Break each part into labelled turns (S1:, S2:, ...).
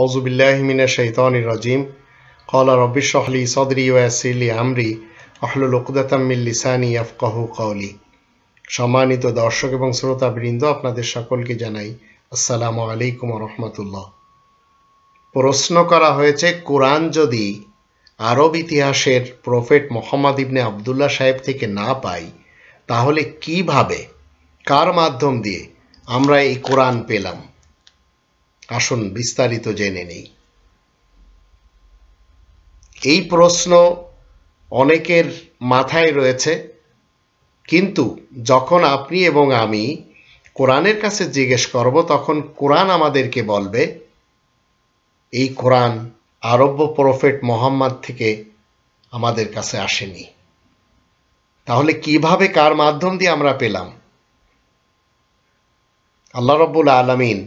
S1: আউজুবিল্লাহমিনা শৈতানির রাজিম কলা রব্বিশহলি সদরি ওয়াসিলি আমরি আহলুল উকদাতাম্মিল লিসানি আফকাহু কাউলি সম্মানিত দর্শক এবং শ্রোতা বৃন্দ আপনাদের সকলকে জানাই আসসালামু আলাইকুম রহমতুল্লাহ প্রশ্ন করা হয়েছে কোরআন যদি আরব ইতিহাসের প্রফেট মোহাম্মদ ইবনে আবদুল্লাহ সাহেব থেকে না পাই তাহলে কিভাবে কার মাধ্যম দিয়ে আমরা এই কোরআন পেলাম আসুন বিস্তারিত জেনে নেই এই প্রশ্ন অনেকের মাথায় রয়েছে কিন্তু যখন আপনি এবং আমি কোরআনের কাছে জিজ্ঞেস করব তখন কোরআন আমাদেরকে বলবে এই কোরআন আরব্য প্রফেট মোহাম্মদ থেকে আমাদের কাছে আসেনি তাহলে কিভাবে কার মাধ্যম দিয়ে আমরা পেলাম আল্লাহ রব্বুল আলমিন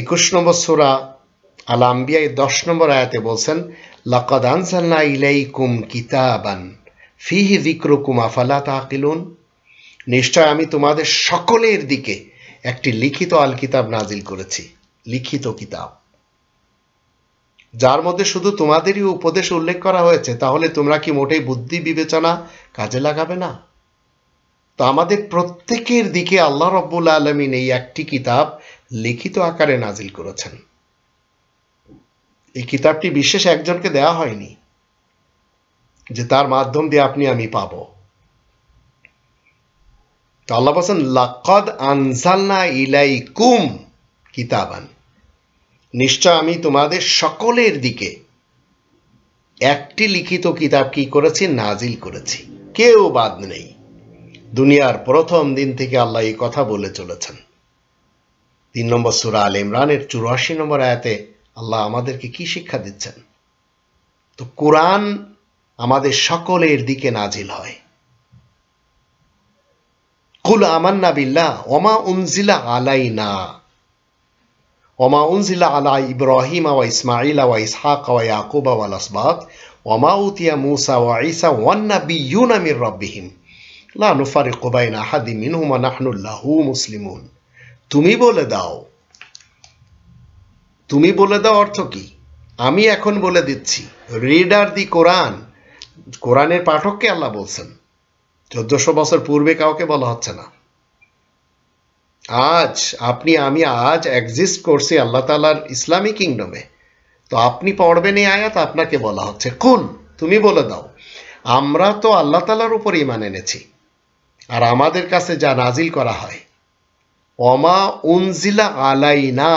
S1: একুশ নম্বর সুরা আল আম্বিয়ায় দশ নম্বর আয়াতে বলছেন লাকাদ আনসাল্লা ইলাইকুম কিতাবান ফিহি জিক্রুকুম আফালা তাকিলুন নিশ্চয় আমি তোমাদের সকলের দিকে একটি লিখিত আল কিতাব নাজিল করেছি লিখিত কিতাব যার মধ্যে শুধু তোমাদেরই উপদেশ উল্লেখ করা হয়েছে তাহলে তোমরা কি মোটেই বুদ্ধি বিবেচনা কাজে লাগাবে না তো আমাদের প্রত্যেকের দিকে আল্লাহ রব্বুল আলমিন এই একটি কিতাব লিখিত আকারে নাজিল করেছেন এই কিতাবটি বিশেষ একজনকে দেয়া হয়নি যে তার মাধ্যম দিয়ে আপনি আমি পাব তো আল্লাহ বলছেন লাকদ আনজালনা কুম কিতাবান নিশ্চয় আমি তোমাদের সকলের দিকে একটি লিখিত কিতাব কি করেছি নাজিল করেছি কেউ বাদ নেই দুনিয়ার প্রথম দিন থেকে আল্লাহ এই কথা বলে চলেছেন তিন নম্বর সুরা আল ইমরানের চুরাশি নম্বর আয়াতে আল্লাহ আমাদেরকে কি শিক্ষা দিচ্ছেন তো কোরআন আমাদের সকলের দিকে নাজিল হয় কুল আমান্না বিল্লা ওমা উনজিলা আলাই না ওমা উনজিলা আলা ইব্রাহিম আওয়া ইসমাইল আওয়া ইসহাক আওয়া ইয়াকুব আওয়াল আসবাক ওমা উতিয়া মুসা ওয়া ঈসা ওয়ান নাবিয়্যুনা মির রাব্বিহিম লা নুফারিকু বাইনা আহাদিন মিনহুম ওয়া নাহনু লাহু মুসলিমুন তুমি বলে দাও তুমি বলে দাও অর্থ কি আমি এখন বলে দিচ্ছি রিড আর দি কোরআন কোরআনের পাঠককে আল্লাহ বলছেন চোদ্দশো বছর পূর্বে কাউকে বলা হচ্ছে না আজ আপনি আমি আজ এক্সিস্ট করছি আল্লাহ তালার ইসলামী কিংডমে তো আপনি পড়বেন এই আয়াত আপনাকে বলা হচ্ছে কুল তুমি বলে দাও আমরা তো আল্লাহ তালার উপর ইমান এনেছি আর আমাদের কাছে যা নাজিল করা হয় অমা উনজিলা আলাইনা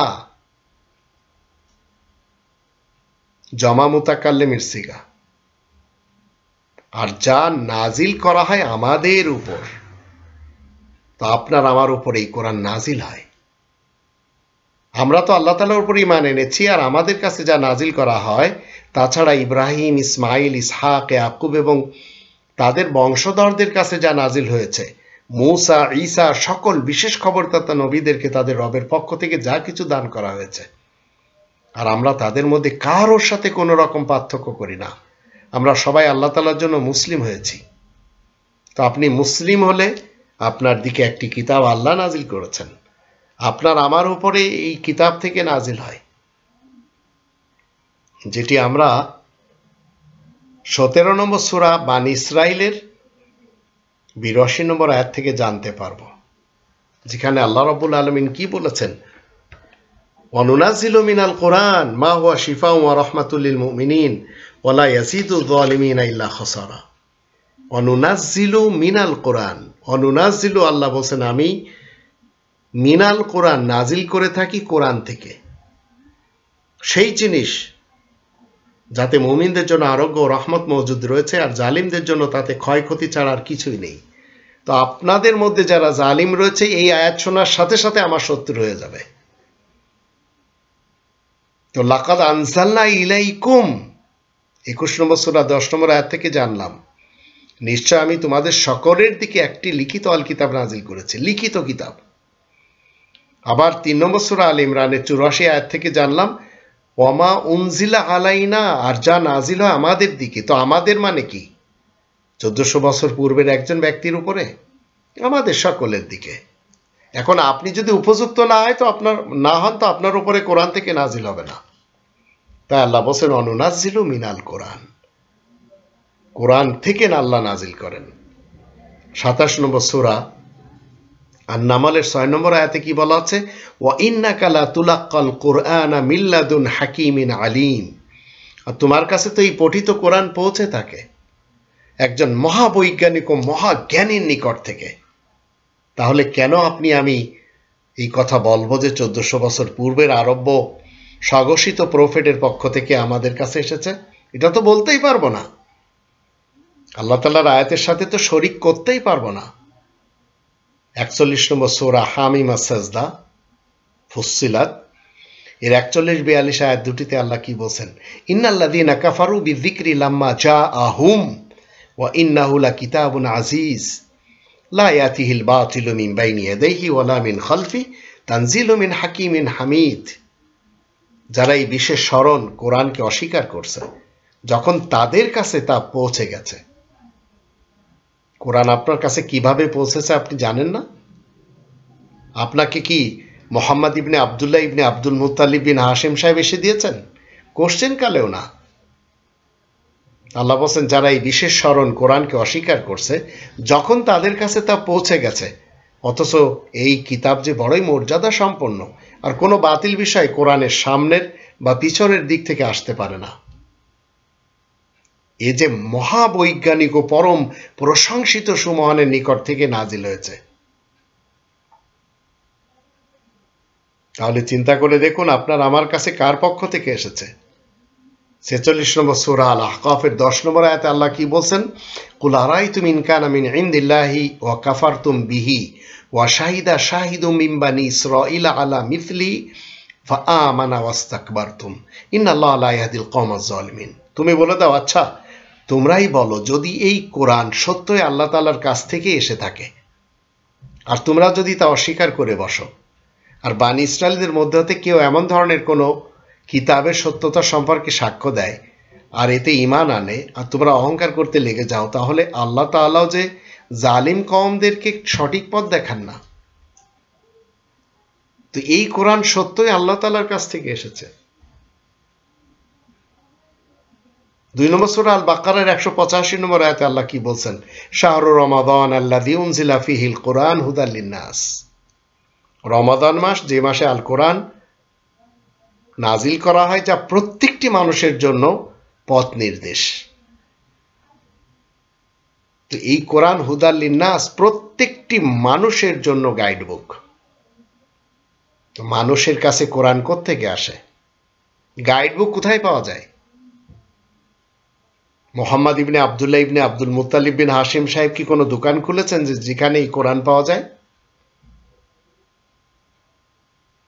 S1: জমা মুতাকাল্লে মির্সিগা আর যা নাজিল করা হয় আমাদের উপর তা আপনার আমার উপর এই কোরআন নাজিল হয় আমরা তো আল্লাহ তালার উপর ইমান এনেছি আর আমাদের কাছে যা নাজিল করা হয় তাছাড়া ইব্রাহিম ইসমাইল ইসহাক ইয়াকুব এবং তাদের বংশধরদের কাছে যা নাজিল হয়েছে মৌসা ঈসা সকল বিশেষ খবরদাতা নবীদেরকে তাদের রবের পক্ষ থেকে যা কিছু দান করা হয়েছে আর আমরা তাদের মধ্যে কারোর সাথে কোনো রকম পার্থক্য করি না আমরা সবাই আল্লাহ তালার জন্য মুসলিম হয়েছি তো আপনি মুসলিম হলে আপনার দিকে একটি কিতাব আল্লাহ নাজিল করেছেন আপনার আমার উপরে এই কিতাব থেকে নাজিল হয় যেটি আমরা সতেরো নম্বর সুরা বান ইসরায়েলের বিরাশি নম্বর আয়াত থেকে জানতে পারব যেখানে আল্লাহ রবুল আলমিন কি বলেছেন অনুনাজিল মিনাল কোরআন মা হুয়া শিফা ওয়া রহমাতুল্লিল মুমিনিন ওয়ালা ইয়াজিদু যালিমিন ইল্লা খসারা অনুনাজিলু মিনাল কোরআন অনুনাজিলু আল্লাহ বলছেন আমি মিনাল কোরআন নাজিল করে থাকি কোরআন থেকে সেই জিনিস যাতে মুমিনদের জন্য আরোগ্য রহমত মজুদ রয়েছে আর জালিমদের জন্য তাতে ক্ষয়ক্ষতি ছাড়া আর কিছুই নেই তো আপনাদের মধ্যে যারা জালিম রয়েছে এই আয়াত শোনার সাথে সাথে আমার শত্রু হয়ে যাবে তো লাকাদ আনসাল্লা ইলাইকুম একুশ নম্বর সোনা দশ নম্বর আয়াত থেকে জানলাম নিশ্চয় আমি তোমাদের সকলের দিকে একটি লিখিত আল কিতাব নাজিল করেছি লিখিত কিতাব আবার তিন নম্বর সুরা আল ইমরানের চুরাশি আয়াত থেকে জানলাম ওমা উনজিলা আলাইনা আর যা নাজিল হয় আমাদের দিকে তো আমাদের মানে কি চোদ্দশো বছর পূর্বের একজন ব্যক্তির উপরে আমাদের সকলের দিকে এখন আপনি যদি উপযুক্ত না হয় তো আপনার না হন তো আপনার উপরে কোরআন থেকে নাজিল হবে না তাই আল্লাহ বসেন অনুনাজিল মিনাল কোরআন কোরআন থেকে আল্লাহ নাজিল করেন সাতাশ নম্বর সুরা আর নামালের ছয় নম্বর আয়াতে কি বলা আছে ওয়া ইন্না কালা তুলাক্কাল কোরআন মিল্লাদুন ইন আলিম আর তোমার কাছে তো এই পঠিত কোরআন পৌঁছে থাকে একজন মহাবৈজ্ঞানিক ও মহাজ্ঞানীর নিকট থেকে তাহলে কেন আপনি আমি এই কথা বলবো যে চোদ্দশো বছর পূর্বের আরব্য স্বঘোষিত প্রফেটের পক্ষ থেকে আমাদের কাছে এসেছে এটা তো বলতেই পারবো না আল্লাহ তালার আয়াতের সাথে তো শরিক করতেই পারবো না একচল্লিশ নম্বর সোরা হামিমা সাজদা ফুসিলাত এর একচল্লিশ বিয়াল্লিশ আয়াত দুটিতে আল্লাহ কি বলছেন ইন্নাল্লাদিন কাফারু বিদিক্রি লাম্মা জা আহুম وإنه لكتاب عزيز لا يأتيه الباطل من بين يديه ولا من خلفه বিশেষ স্মরণ কোরআনকে অস্বীকার করছে যখন তাদের কাছে তা পৌঁছে গেছে কোরআন আপনার কাছে কিভাবে পৌঁছেছে আপনি জানেন না আপনাকে কি মোহাম্মদ ইবনে আবদুল্লাহ ইবনে আব্দুল মুতালিব বিন হাসিম সাহেব এসে দিয়েছেন কোশ্চেন কালেও না আল্লাহ বলছেন যারা এই বিশেষ স্মরণ কোরআনকে অস্বীকার করছে যখন তাদের কাছে তা পৌঁছে গেছে অথচ এই কিতাব যে বড়ই মর্যাদা সম্পন্ন আর কোনো বাতিল বিষয় কোরআনের সামনের বা পিছনের দিক থেকে আসতে পারে না এ যে মহাবৈজ্ঞানিক ও পরম প্রশংসিত সুমহানের নিকট থেকে নাজিল হয়েছে তাহলে চিন্তা করে দেখুন আপনার আমার কাছে কার পক্ষ থেকে এসেছে ছেচল্লিশ নম্বর সুরা আল আহকফের দশ নম্বর আয়াতে আল্লাহ কি বলছেন কুল আরাই তুম ইনকান আমিন ইন্দিল্লাহি ও কাফার তুম বিহি ওয়া শাহিদা শাহিদু মিম্বানি ইলা আলা মিথলি ফা আমানা ওয়াস্তাকবার তুম আল্লাহ আলা ইয়াহদিল কওমাজ জালিমিন তুমি বলে দাও আচ্ছা তোমরাই বলো যদি এই কোরআন সত্যই আল্লাহ তালার কাছ থেকে এসে থাকে আর তোমরা যদি তা অস্বীকার করে বসো আর বান ইসরায়েলদের মধ্যে হতে কেউ এমন ধরনের কোনো কিতাবের সত্যতা সম্পর্কে সাক্ষ্য দেয় আর এতে ইমান আনে আর তোমরা অহংকার করতে লেগে যাও তাহলে আল্লাহ তাল্লাহ যে জালিম কমদেরকে সঠিক পথ দেখান না তো এই কোরআন সত্যই আল্লাহ তালার কাছ থেকে এসেছে দুই নম্বর সুর আল বাকারের একশো পঁচাশি নম্বর আয়তে আল্লাহ কি বলছেন শাহরু রমাদান আল্লাহ দিউন দিউনজিলা ফিহিল কোরআন হুদাল্লিনাস রমাদান মাস যে মাসে আল কোরআন নাজিল করা হয় যা প্রত্যেকটি মানুষের জন্য পথ নির্দেশ তো এই কোরআন হুদার লিন্নাস প্রত্যেকটি মানুষের জন্য গাইডবুক মানুষের কাছে কোরআন থেকে আসে গাইডবুক কোথায় পাওয়া যায় মোহাম্মদ ইবনে আবদুল্লাহ ইবনে আব্দুল মুতালিব বিন হাসিম সাহেব কি কোনো দোকান খুলেছেন যে যেখানে এই কোরআন পাওয়া যায়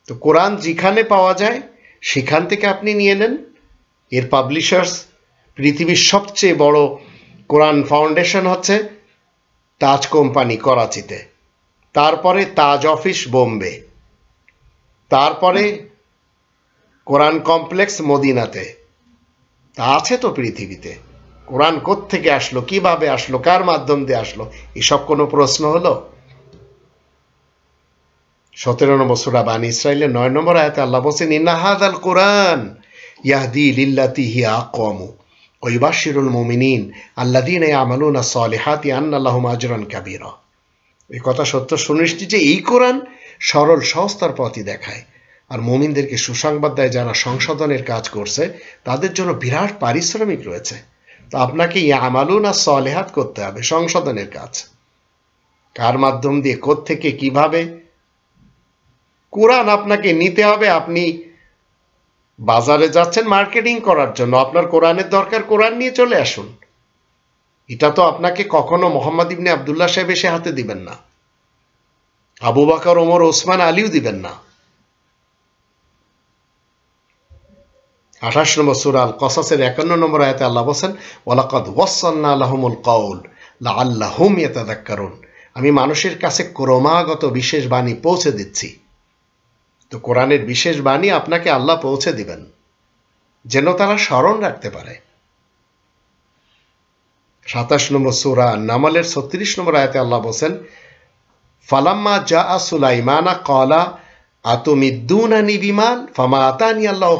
S1: তো কোরআন যেখানে পাওয়া যায় সেখান থেকে আপনি নিয়ে নেন এর পাবলিশার্স পৃথিবীর সবচেয়ে বড় কোরআন ফাউন্ডেশন হচ্ছে তাজ কোম্পানি করাচিতে তারপরে তাজ অফিস বোম্বে তারপরে কোরআন কমপ্লেক্স মদিনাতে তা আছে তো পৃথিবীতে কোরআন থেকে আসলো কিভাবে আসলো কার মাধ্যম দিয়ে আসলো এসব কোনো প্রশ্ন হলো সতেরো নম্বর সুরা বান ইসরায়েলের নয় নম্বর আয়াতে আল্লাহ বলছেন ইনাহাদ আল কোরআন ইয়াহদি লিল্লাতি হিয়া আকমু ওইবাশিরুল মুমিনিন আল্লাদিন এ আমালুন সলেহাতি আল্লাহ মাজরান কাবির এই কথা সত্য সুনিশ্চিত যে এই কোরআন সরল সহস্তার পথই দেখায় আর মোমিনদেরকে সুসংবাদ দেয় যারা সংশোধনের কাজ করছে তাদের জন্য বিরাট পারিশ্রমিক রয়েছে তো আপনাকে আমালুন আর সলেহাত করতে হবে সংশোধনের কাজ কার মাধ্যম দিয়ে থেকে কিভাবে কোরআন আপনাকে নিতে হবে আপনি বাজারে যাচ্ছেন মার্কেটিং করার জন্য আপনার কোরআনের দরকার কোরআন নিয়ে চলে আসুন এটা তো আপনাকে কখনো মোহাম্মদ ইবনে আবদুল্লাহ সাহেব এসে হাতে দিবেন না আবু বাকর ওমর ওসমান আলীও দিবেন না আঠাশ নম্বর সুরাল আল কসাসের একান্ন নম্বর আয়তে আল্লাহ বসেন ওয়ালাকাদ ওয়াসান্না আল্লাহমুল কৌল আল্লাহ আল্লাহম ইয়েতাদাক্কারুন আমি মানুষের কাছে ক্রমাগত বিশেষ বাণী পৌঁছে দিচ্ছি তো কোরআনের বিশেষ বাণী আপনাকে আল্লাহ পৌঁছে দিবেন যেন তারা স্মরণ রাখতে পারে সাতাশ নম্বর সুরা নামালের ছত্রিশ নম্বর আয়তে আল্লাহ বলছেন ফালাম্মা জা সুলাইমানা কলা বিমান ফামা আতানি আল্লাহ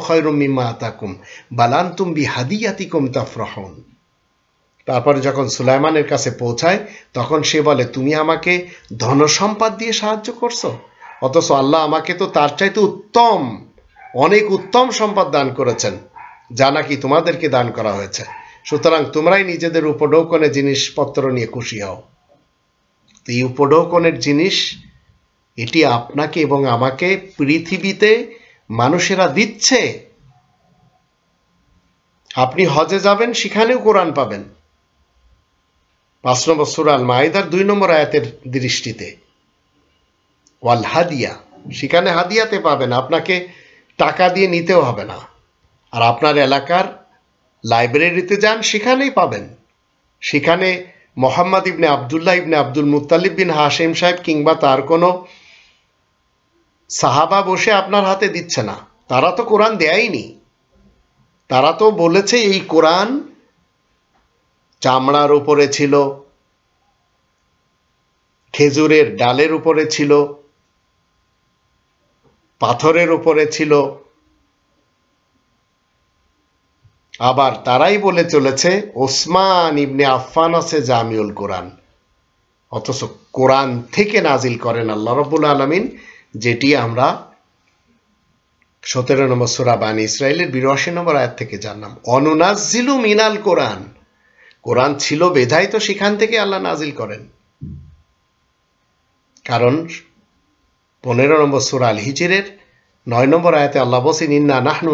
S1: আতাকুম বালান্তুম বি হাদিয়াতিকুম তাফরাহন তারপরে যখন সুলাইমানের কাছে পৌঁছায় তখন সে বলে তুমি আমাকে ধন সম্পাদ দিয়ে সাহায্য করছো অথচ আল্লাহ আমাকে তো তার চাইতে উত্তম অনেক উত্তম সম্পদ দান করেছেন যা নাকি তোমাদেরকে দান করা হয়েছে সুতরাং তোমরাই নিজেদের উপডৌকনের জিনিসপত্র নিয়ে খুশি হও তো এই উপঢৌকনের জিনিস এটি আপনাকে এবং আমাকে পৃথিবীতে মানুষেরা দিচ্ছে আপনি হজে যাবেন সেখানেও কোরআন পাবেন পাঁচ নম্বর সুরাল মায়েদার দুই নম্বর আয়াতের দৃষ্টিতে ওয়াল হাদিয়া সেখানে হাদিয়াতে পাবেন আপনাকে টাকা দিয়ে নিতেও হবে না আর আপনার এলাকার লাইব্রেরিতে যান সেখানেই পাবেন সেখানে মোহাম্মদ ইবনে আবদুল্লাহ ইবনে আব্দুল মুতালিব বিন হাসেম সাহেব কিংবা তার কোনো সাহাবা বসে আপনার হাতে দিচ্ছে না তারা তো কোরআন দেয়নি তারা তো বলেছে এই কোরআন চামড়ার উপরে ছিল খেজুরের ডালের উপরে ছিল পাথরের উপরে ছিল আবার তারাই বলে চলেছে ওসমান ইবনে আফান আছে জামিউল কোরআন অথচ কোরআন থেকে নাজিল করেন আল্লাহ রবুল আলমিন যেটি আমরা সতেরো নম্বর সুরা বানী ইসরায়েলের বিরাশি নম্বর আয়াত থেকে জানলাম অনুনাজিলু মিনাল কোরআন কোরআন ছিল বেধাই তো সেখান থেকে আল্লাহ নাজিল করেন কারণ পনেরো নম্বর সুরা আল হিজিরের নয় নম্বর আয়তে আল্লাহ বসিন ইন্না নাহনু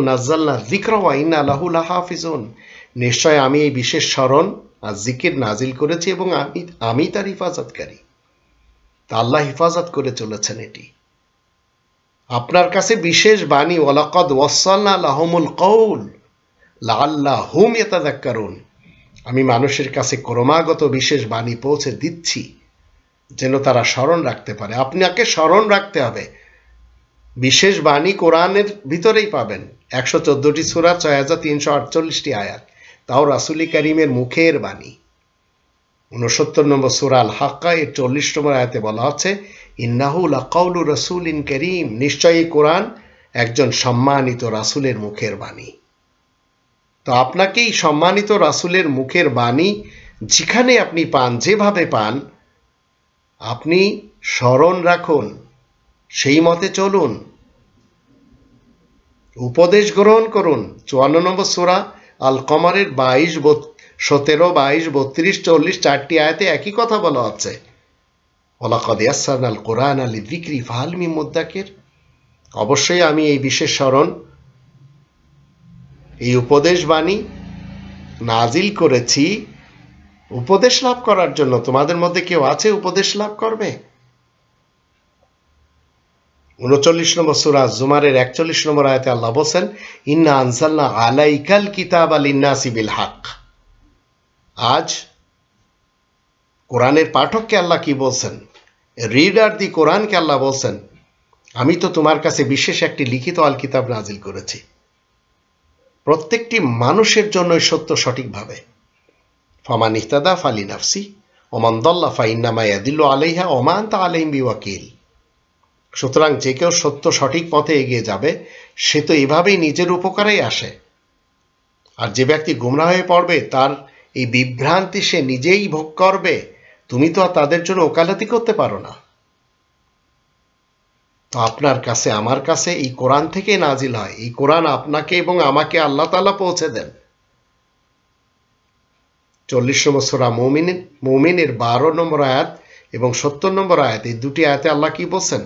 S1: জিক্র ওয়া ইন্না লাহুলা হাফিজুন নিশ্চয় আমি এই বিশেষ স্মরণ আর জিকির নাজিল করেছি এবং আমি আমি তার হিফাজতকারী তা আল্লাহ হিফাজত করে চলেছেন এটি আপনার কাছে বিশেষ বাণী ওলাকদ ওয়াসাল্লা লাহমুল কৌল লাল্লা হুম এতাদাক্কারুন আমি মানুষের কাছে ক্রমাগত বিশেষ বাণী পৌঁছে দিচ্ছি যেন তারা স্মরণ রাখতে পারে আপনাকে স্মরণ রাখতে হবে বিশেষ বাণী কোরআনের ভিতরেই পাবেন একশো চোদ্দটি সুরা ছয় হাজার তিনশো আটচল্লিশটি আয়াত তাও রাসুলি করিমের মুখের বাণী উনসত্তর নম্বর সুরাল হাক্কা এর চল্লিশ নম্বর আয়াতে বলা আছে ইন্নাহুল আকাউল রসুল ইন করিম নিশ্চয়ই কোরআন একজন সম্মানিত রাসুলের মুখের বাণী তো আপনাকেই সম্মানিত রাসুলের মুখের বাণী যেখানে আপনি পান যেভাবে পান আপনি স্মরণ রাখুন সেই মতে চলুন উপদেশ গ্রহণ করুন চুয়ান্ন নম্বর সোরা আল কমারের বাইশ সতেরো বাইশ বত্রিশ চল্লিশ চারটি আয়াতে একই কথা বলা হচ্ছে কোরআন আলী দিক্রি ফাহালমি মুদাকের অবশ্যই আমি এই বিশেষ স্মরণ এই উপদেশ বাণী নাজিল করেছি উপদেশ লাভ করার জন্য তোমাদের মধ্যে কেউ আছে উপদেশ লাভ করবে উনচল্লিশ নম্বর সুরা জুমারের একচল্লিশ নম্বর আয়তে আল্লাহ বলছেন ইন্না আনসাল্লা আলাইকাল কিতাব আল ইন্না সিবিল হাক আজ কোরআনের পাঠককে আল্লাহ কি বলছেন রিডার দি কোরআনকে আল্লাহ বলছেন আমি তো তোমার কাছে বিশেষ একটি লিখিত আল কিতাব নাজিল করেছি প্রত্যেকটি মানুষের জন্যই সত্য সঠিকভাবে ফামান ইহতাদা ফালি নাফসি ওমান দল্লা ফাইন্নামা ইয়াদিল্লু আলাইহা ওমান তা আলাইম বিওয়াকিল সুতরাং যে কেউ সত্য সঠিক পথে এগিয়ে যাবে সে তো এভাবেই নিজের উপকারেই আসে আর যে ব্যক্তি গুমরা হয়ে পড়বে তার এই বিভ্রান্তি সে নিজেই ভোগ করবে তুমি তো আর তাদের জন্য ওকালতি করতে পারো না তো আপনার কাছে আমার কাছে এই কোরআন থেকে নাজিল হয় এই কোরআন আপনাকে এবং আমাকে আল্লাহ তালা পৌঁছে দেন চল্লিশ নম্বর সোরা মৌমিন মৌমিনের বারো নম্বর আয়াত এবং সত্তর নম্বর আয়াত এই দুটি আয়াতে আল্লাহ কি বলছেন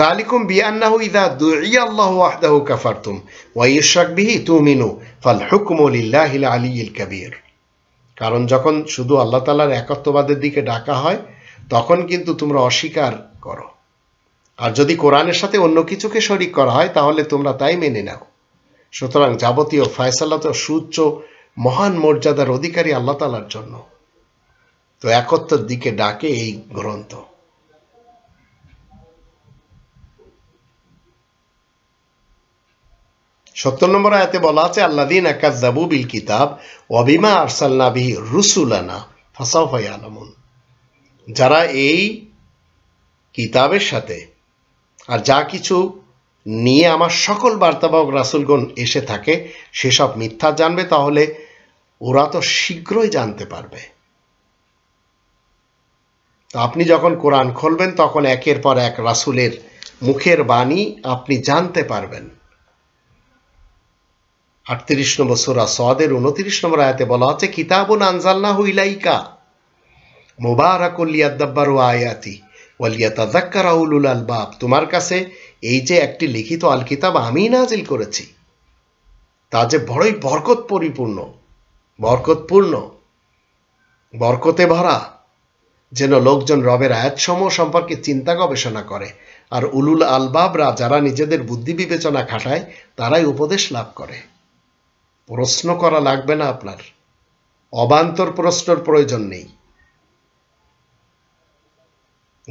S1: ذلكم بأنه إذا دعي الله وحده كفرتم ويشرك به تؤمنوا فالحكم لله العلي الكبير কারণ যখন শুধু আল্লাহ তালার একত্ববাদের দিকে ডাকা হয় তখন কিন্তু তোমরা অস্বীকার করো আর যদি কোরআনের সাথে অন্য কিছুকে শরিক করা হয় তাহলে তোমরা তাই মেনে নাও সুতরাং যাবতীয় ফয়সালা তো সুচ্চ মহান মর্যাদার অধিকারী আল্লাহ তালার জন্য তো একত্বর দিকে ডাকে এই গ্রন্থ সত্তর নম্বর আয়তে বলা আছে আল্লাদিন আকাজাবু বিল কিতাব অবিমা আরসাল্লা বিহি রুসুলানা ফাসাও হয় আলমন যারা এই কিতাবের সাথে আর যা কিছু নিয়ে আমার সকল বার্তাবাহক রাসুলগণ এসে থাকে সেসব মিথ্যা জানবে তাহলে ওরা তো শীঘ্রই জানতে পারবে আপনি যখন কোরআন খুলবেন তখন একের পর এক রাসুলের মুখের বাণী আপনি জানতে পারবেন আটত্রিশ নম্বর সুরা সদের উনত্রিশ নম্বর আয়াতে বলা হচ্ছে কিতাবুন আনজাল্না হুইলাইকা মোবারাকুল্লিয়াদ্দাব্বার ও আয়াতি ওয়ালিয়াতাদাক্কা রাউলুল আলবাব তোমার কাছে এই যে একটি লিখিত আল কিতাব আমি নাজিল করেছি তা যে বড়ই বরকত পরিপূর্ণ বরকতপূর্ণ বরকতে ভরা যেন লোকজন রবের আয়াতসমূহ সম্পর্কে চিন্তা গবেষণা করে আর উলুল আলবাবরা যারা নিজেদের বুদ্ধি বিবেচনা খাটায় তারাই উপদেশ লাভ করে প্রশ্ন করা লাগবে না আপনার অবান্তর প্রশ্নর প্রয়োজন নেই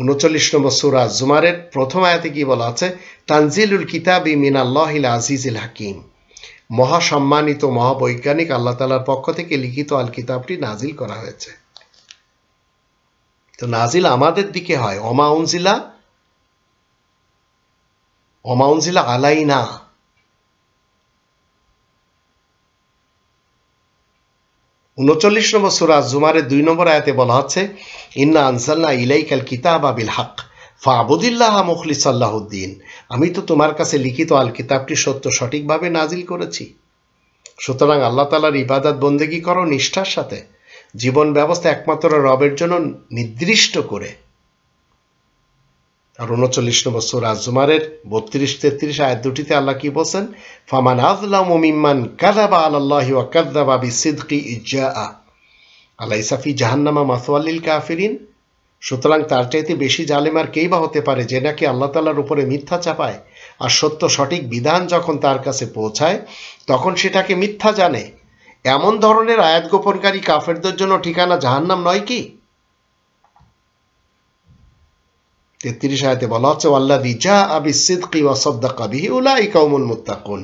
S1: উনচল্লিশ নম্বর সুরাজ জুমারের প্রথম আয়াতে কি বলা আছে তানজিলুল কিতাবি মিনাল্লাহিল আজিজুল হাকিম মহাসম্মানিত মহাবৈজ্ঞানিক আল্লাহ তালার পক্ষ থেকে লিখিত আল কিতাবটি নাজিল করা হয়েছে তো নাজিল আমাদের দিকে হয় অমাউনজিলা অমাউনজিলা আলাই না উনচল্লিশ নম্বর সুরাজ জুমারের দুই নম্বর আয়াতে বলা হচ্ছে ইন্না আনসাল্লা ইলাইকাল কিতাব আবিল হাক ফাবুদিল্লাহ সাল্লাহদ্দিন আমি তো তোমার কাছে লিখিত আল কিতাবটি সত্য সঠিকভাবে নাজিল করেছি সুতরাং আল্লাহ তালার ইবাদত বন্দেগী করো নিষ্ঠার সাথে জীবন ব্যবস্থা একমাত্র রবের জন্য নির্দিষ্ট করে আর উনচল্লিশ নম্বর সুর আজমারের বত্রিশ তেত্রিশ আয় দুটিতে আল্লাহ কি বলছেন ফামান আজলাম মিম্মান কাদাবা আল্লাহ ওয়া কাদাবা বি সিদ্কি ইজ্জা আল্লাহ ইসাফি জাহান্নামা মাসওয়াল্লিল কাফিরিন সুতরাং তার চাইতে বেশি জালেম আর কেই বা হতে পারে যে নাকি আল্লাহ তালার উপরে মিথ্যা চাপায় আর সত্য সঠিক বিধান যখন তার কাছে পৌঁছায় তখন সেটাকে মিথ্যা জানে এমন ধরনের আয়াত গোপনকারী কাফেরদের জন্য ঠিকানা জাহান্নাম নয় কি তেত্রিশ আয়তে বলা হচ্ছে আল্লাহ রিজা আবি সিদ্কি ওয়াসদ্দা কাবিহি উলাই কৌমুল মুত্তাকুন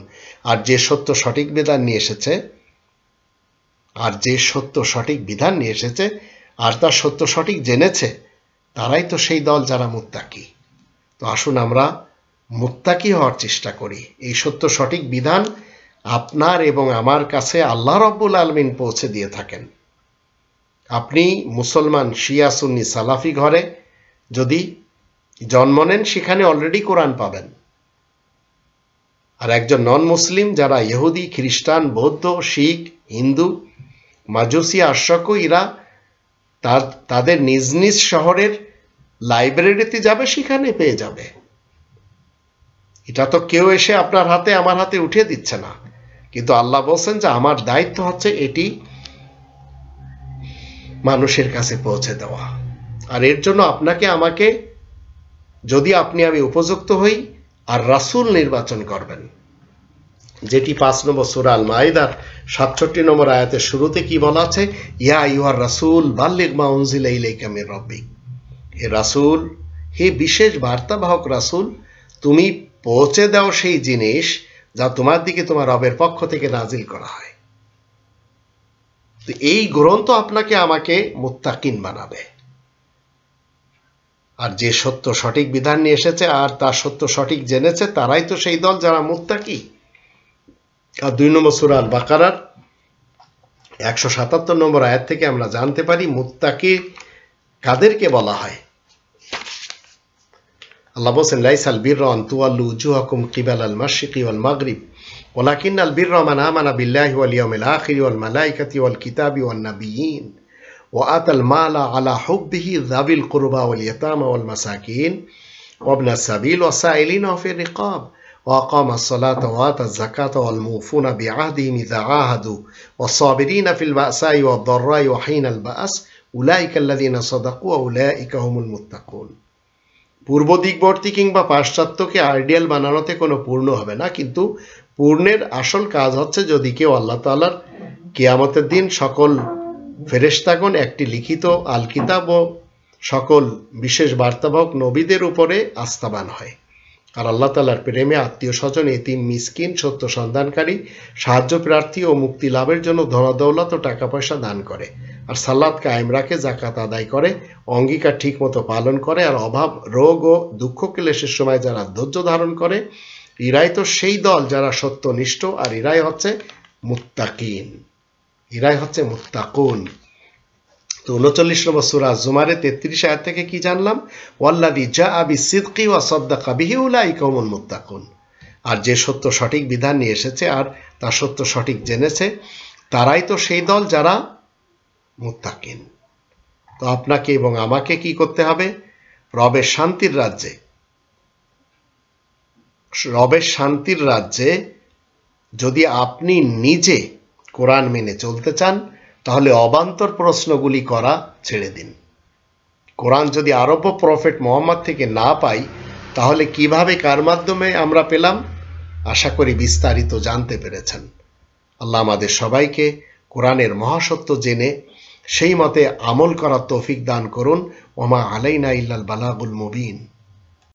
S1: আর যে সত্য সঠিক বিধান নিয়ে এসেছে আর যে সত্য সঠিক বিধান নিয়ে এসেছে আর তার সত্য সঠিক জেনেছে তারাই তো সেই দল যারা মুত্তাকি তো আসুন আমরা মুত্তাকি হওয়ার চেষ্টা করি এই সত্য সঠিক বিধান আপনার এবং আমার কাছে আল্লাহ রব্বুল আলমিন পৌঁছে দিয়ে থাকেন আপনি মুসলমান শিয়া সুন্নি সালাফি ঘরে যদি জন্ম নেন সেখানে অলরেডি কোরআন পাবেন আর একজন নন মুসলিম যারা ইহুদি খ্রিস্টান বৌদ্ধ শিখ হিন্দু মাজুসি আশ্রক ইরা তাদের নিজ নিজ শহরের লাইব্রেরিতে যাবে সেখানে পেয়ে যাবে এটা তো কেউ এসে আপনার হাতে আমার হাতে উঠে দিচ্ছে না কিন্তু আল্লাহ বলছেন যে আমার দায়িত্ব হচ্ছে এটি মানুষের কাছে পৌঁছে দেওয়া আর এর জন্য আপনাকে আমাকে যদি আপনি আমি উপযুক্ত হই আর রাসুল নির্বাচন করবেন যেটি পাঁচ নম্বর সুরাল আল মাইদার সাতষট্টি নম্বর আয়াতের শুরুতে কি বলা আছে ইয়া ইউর রাসুল বাল্লিক মা উনজিল রব্বি রব্বিক হে রাসুল হে বিশেষ বার্তাবাহক রাসুল তুমি পৌঁছে দাও সেই জিনিস যা তোমার দিকে তোমার রবের পক্ষ থেকে নাজিল করা হয় তো এই গ্রন্থ আপনাকে আমাকে মুত্তাকিন বানাবে আর যে সত্য সঠিক বিধান নিয়ে এসেছে আর তার সত্য সঠিক জেনেছে তারাই তো সেই দল যারা মুত্তাকি আর দুই নম্বর সুরাল আল বাকারার একশো সাতাত্তর নম্বর আয়াত থেকে আমরা জানতে পারি মুক্তাকে কাদেরকে বলা হয় আল্লাহ বলছেন লাইসাল বীর আন তুয়াল্লু জুহাকুম কিবাল আল মাসিকি ওয়াল মাগরিব ওলাকিন আল বীর মান আমানা বিল্লাহি ওয়াল ইয়াউমিল আখির ওয়াল মালাইকাতি ওয়াল কিতাবি ওয়ান নাবিয়িন وآتى المال কুরবা حبه ذوي القربى মাসাকিন والمساكين সাবিল السبيل والسائلين وفي الرقاب وأقام الصلاة وآتى الزكاة والموفون بعهدهم إذا عاهدوا والصابرين في البأساء والضراء وحين البأس أولئك الذين صدقوا أولئك هم المتقون পূর্ব দিকবর্তী কিংবা পাশ্চাত্যকে আইডিয়াল বানানোতে কোনো পূর্ণ হবে না কিন্তু পূর্ণের আসল কাজ হচ্ছে যদি কেউ আল্লাহ তালার কেয়ামতের দিন সকল ফেরেস্তাগণ একটি লিখিত আল কিতাব ও সকল বিশেষ বার্তাবাহক নবীদের উপরে আস্থাবান হয় আর আল্লাহ তালার প্রেমে আত্মীয় স্বজন এতিম মিসকিন সত্য সন্ধানকারী সাহায্য প্রার্থী ও মুক্তি লাভের জন্য ধনদৌলত ও টাকা পয়সা দান করে আর সাল্লাদ কায়েম রাখে জাকাত আদায় করে অঙ্গীকার ঠিকমতো পালন করে আর অভাব রোগ ও দুঃখ ক্লেশের সময় যারা ধৈর্য ধারণ করে ইরাই তো সেই দল যারা সত্যনিষ্ঠ আর ইরাই হচ্ছে মুত্তাকিন ইরাই হচ্ছে মুত্তাকুন তো উনচল্লিশ নম্বর সুরা জুমারে তেত্রিশ আয়াত থেকে কি জানলাম ওয়াল্লাদি জা আবি সিদ্কি ওয়া সদ্দা কাবিহি উলাই কমন মুক্তাকুন আর যে সত্য সঠিক বিধান নিয়ে এসেছে আর তা সত্য সঠিক জেনেছে তারাই তো সেই দল যারা মুত্তাকিন তো আপনাকে এবং আমাকে কি করতে হবে রবের শান্তির রাজ্যে রবের শান্তির রাজ্যে যদি আপনি নিজে কোরআন মেনে চলতে চান তাহলে অবান্তর প্রশ্নগুলি করা ছেড়ে দিন কোরআন যদি আরব্য প্রফেট মোহাম্মদ থেকে না পাই তাহলে কিভাবে কার মাধ্যমে আমরা পেলাম আশা করি বিস্তারিত জানতে পেরেছেন আল্লাহ আমাদের সবাইকে কোরআনের মহাসত্য জেনে সেই মতে আমল করার তৌফিক দান করুন ওমা আলাইনা ইল্লাল বালাগুল মুবিন